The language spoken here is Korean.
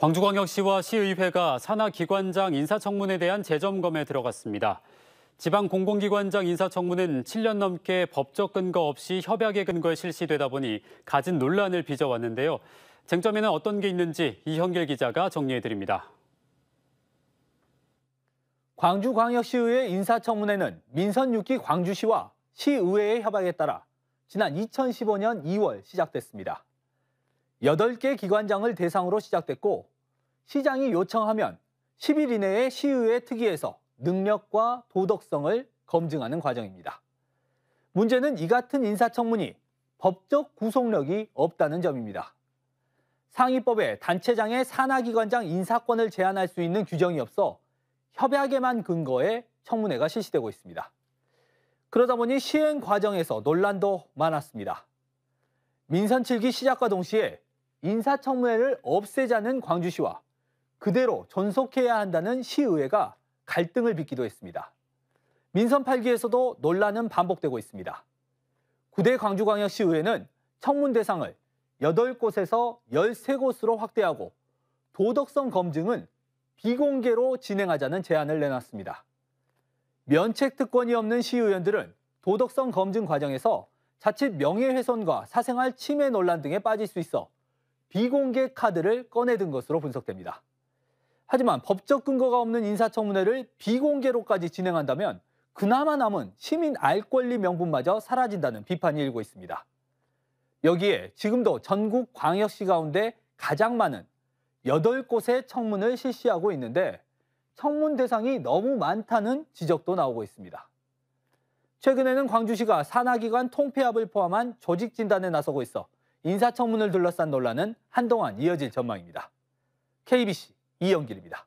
광주광역시와 시의회가 산하기관장 인사청문에 대한 재점검에 들어갔습니다. 지방공공기관장 인사청문은 7년 넘게 법적 근거 없이 협약의근거에 실시되다 보니 가진 논란을 빚어왔는데요. 쟁점에는 어떤 게 있는지 이현길 기자가 정리해드립니다. 광주광역시의회 인사청문회는 민선 6기 광주시와 시의회의 협약에 따라 지난 2015년 2월 시작됐습니다. 여덟 개 기관장을 대상으로 시작됐고 시장이 요청하면 10일 이내에 시의회 특위에서 능력과 도덕성을 검증하는 과정입니다. 문제는 이 같은 인사청문이 법적 구속력이 없다는 점입니다. 상위법에 단체장의 산하기관장 인사권을 제한할 수 있는 규정이 없어 협약에만 근거해 청문회가 실시되고 있습니다. 그러다 보니 시행 과정에서 논란도 많았습니다. 민선 7기 시작과 동시에 인사청문회를 없애자는 광주시와 그대로 존속해야 한다는 시의회가 갈등을 빚기도 했습니다. 민선 8기에서도 논란은 반복되고 있습니다. 구대 광주광역시의회는 청문 대상을 8곳에서 13곳으로 확대하고 도덕성 검증은 비공개로 진행하자는 제안을 내놨습니다. 면책 특권이 없는 시의원들은 도덕성 검증 과정에서 자칫 명예훼손과 사생활 침해 논란 등에 빠질 수 있어 비공개 카드를 꺼내든 것으로 분석됩니다. 하지만 법적 근거가 없는 인사청문회를 비공개로까지 진행한다면 그나마 남은 시민 알 권리 명분마저 사라진다는 비판이 일고 있습니다. 여기에 지금도 전국 광역시 가운데 가장 많은 8곳의 청문을 실시하고 있는데 청문 대상이 너무 많다는 지적도 나오고 있습니다. 최근에는 광주시가 산하기관 통폐합을 포함한 조직 진단에 나서고 있어 인사청문을 둘러싼 논란은 한동안 이어질 전망입니다. KBC 이영길입니다.